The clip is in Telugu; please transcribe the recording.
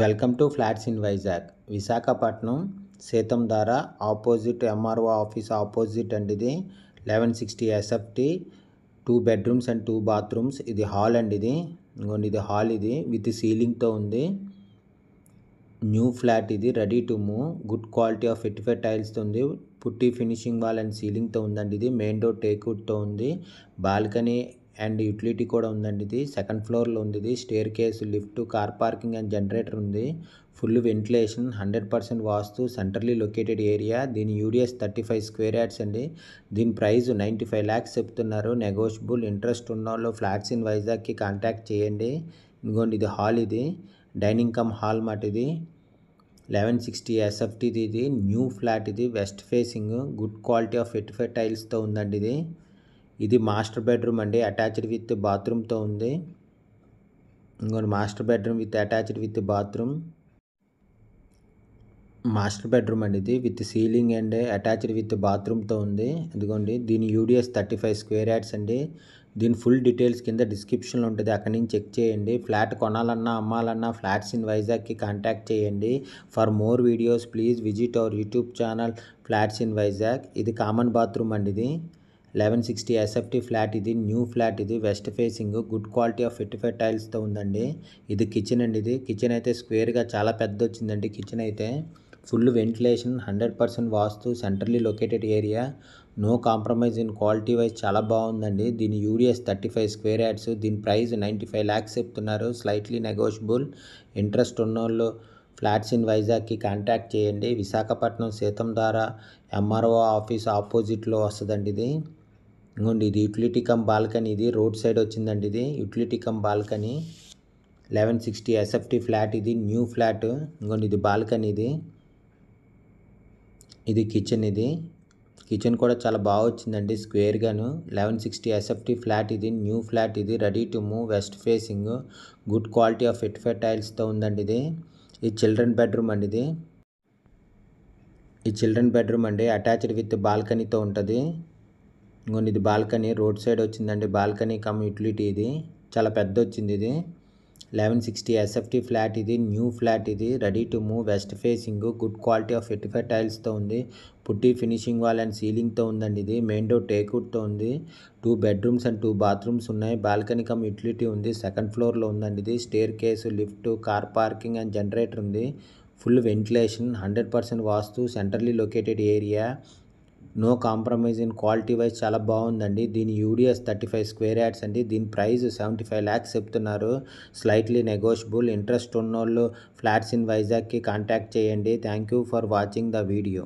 welcome to flats in Vizag Visakhapatnam Seethammadhara opposite MRO office opposite అండి ఇది eleven sixty SFT two bedrooms and two bathrooms ఇది హాల్ అండి ఇది ఇంకోండి ఇది హాల్ ఇది విత్ సీలింగ్తో ఉంది న్యూ ఫ్లాట్ ఇది ready to move good quality of ఫెట్ టైల్స్తో ఉంది పుట్టి ఫినిషింగ్ వాల్ అండ్ సీలింగ్తో ఉందండి ఇది మెయిన్ డోర్ టేక్వుడ్తో ఉంది బాల్కనీ అండ్ యూటిలిటీ కూడా ఉందండి ఇది సెకండ్ ఫ్లోర్లో ఉంది ఇది staircase lift car parking and generator ఉంది full ventilation hundred percent vastu centrally located area దీని UDS thirty five square yards అండి దీని ప్రైస్ నైంటీ ఫైవ్ ల్యాక్స్ చెప్తున్నారు నెగోషియబుల్ ఇంట్రెస్ట్ ఉన్న వాళ్ళు ఫ్లాట్స్ ఇన్ వైజాగ్కి కాంటాక్ట్ చేయండి ఇదిగోండి ఇది హాల్ ఇది డైనింగ్ కమ్ హాల్ మాట ఇది లెవెన్ సిక్స్టీ ఎస్ఎఫ్టీది ఇది న్యూ ఫ్లాట్ ఇది west facing good quality of five టైల్స్తో ఉందండి ఇది ఇది మాస్టర్ బెడ్రూమ్ అండి అటాచ్డ్ విత్ బాత్రూమ్తో ఉంది ఇంకోటి master bedroom with attached with bathroom master bedroom అండి ఇది with ceiling and attached with బాత్రూమ్తో ఉంది ఎందుకండి దీని UDS thirty five square yards అండి దీని ఫుల్ డీటెయిల్స్ కింద డిస్క్రిప్షన్లో ఉంటుంది అక్కడి నుంచి చెక్ చేయండి ఫ్లాట్ కొనాలన్నా అమ్మాలన్నా ఫ్లాట్స్ ఇన్ వైజాగ్కి కాంటాక్ట్ చేయండి for more videos please visit our YouTube channel flats in Vizag ఇది కామన్ బాత్రూమ్ అండి ఇది లెవెన్ సిక్స్టీ ఎస్ఎఫ్టీ ఫ్లాట్ ఇది న్యూ ఫ్లాట్ ఇది west facing good quality of fifty five టైల్స్తో ఉందండి ఇది కిచెన్ అండి ఇది కిచెన్ అయితే స్క్వేర్గా చాలా పెద్ద వచ్చిందండి కిచెన్ అయితే full ventilation hundred percent vastu centrally located area no compromise in quality wise చాలా బాగుందండి దీని UDS thirty five square yards దీని ప్రైస్ నైంటీ ఫైవ్ ల్యాక్స్ చెప్తున్నారు స్లైట్లీ నెగోషియబుల్ ఇంట్రెస్ట్ ఉన్నోళ్ళు ఫ్లాట్స్ ఇన్ వైజాగ్కి కాంటాక్ట్ చేయండి విశాఖపట్నం సీతం ద్వారా ఎంఆర్ఓ ఆఫీస్ ఆపోజిట్లో వస్తుందండి ఇది ఇంకోండి ఇది యుటిలిటీ కమ్ బాల్కనీ ఇది రోడ్ సైడ్ వచ్చిందండి ఇది utility cum balcony eleven sixty SFT flat ఇది న్యూ ఫ్లాట్ ఇంకోండి ఇది బాల్కనీ ఇది ఇది కిచెన్ ఇది కిచెన్ కూడా చాలా బాగా వచ్చిందండి స్క్వేర్గాను లెవెన్ సిక్స్టీ ఎస్ఎఫ్టీ ఫ్లాట్ ఇది న్యూ ఫ్లాట్ ఇది ready to move west facing good quality of ఎట్ఫే టైల్స్తో ఉందండి ఇది ఇది చిల్డ్రన్ బెడ్రూమ్ అండి ఇది ఈ చిల్డ్రన్ బెడ్రూమ్ అండి అటాచ్డ్ విత్ బాల్కనీతో ఉంటుంది ఇంకొన్ని ఇది బాల్కనీ రోడ్ సైడ్ వచ్చిందండి బాల్కనీ కమ్ యూటిలిటీ ఇది చాలా పెద్ద వచ్చింది ఇది లెవెన్ సిక్స్టీ ఎస్ఎఫ్టీ ఫ్లాట్ ఇది న్యూ ఫ్లాట్ ఇది ready to move west facing good quality of eighty five టైల్స్తో ఉంది పుట్టి ఫినిషింగ్ వాల్ అండ్ సీలింగ్తో ఉందండి ఇది మెయిన్ డోర్ టేక్వుడ్తో ఉంది two bedrooms and two bathrooms ఉన్నాయి బాల్కనీ కమ్ యూటిలిటీ ఉంది సెకండ్ ఫ్లోర్లో ఉందండి ఇది staircase lift car parking and generator ఉంది full ventilation hundred percent vastu centrally located area no compromise in quality wise చాలా బాగుందండి దీని UDS thirty five square yards అండి దీని ప్రైస్ సెవెంటీ ఫైవ్ ల్యాక్స్ చెప్తున్నారు స్లైట్లీ నెగోషియబుల్ ఇంట్రెస్ట్ ఉన్నోళ్ళు ఫ్లాట్స్ ఇన్ వైజాగ్కి కాంటాక్ట్ చేయండి thank you for watching the video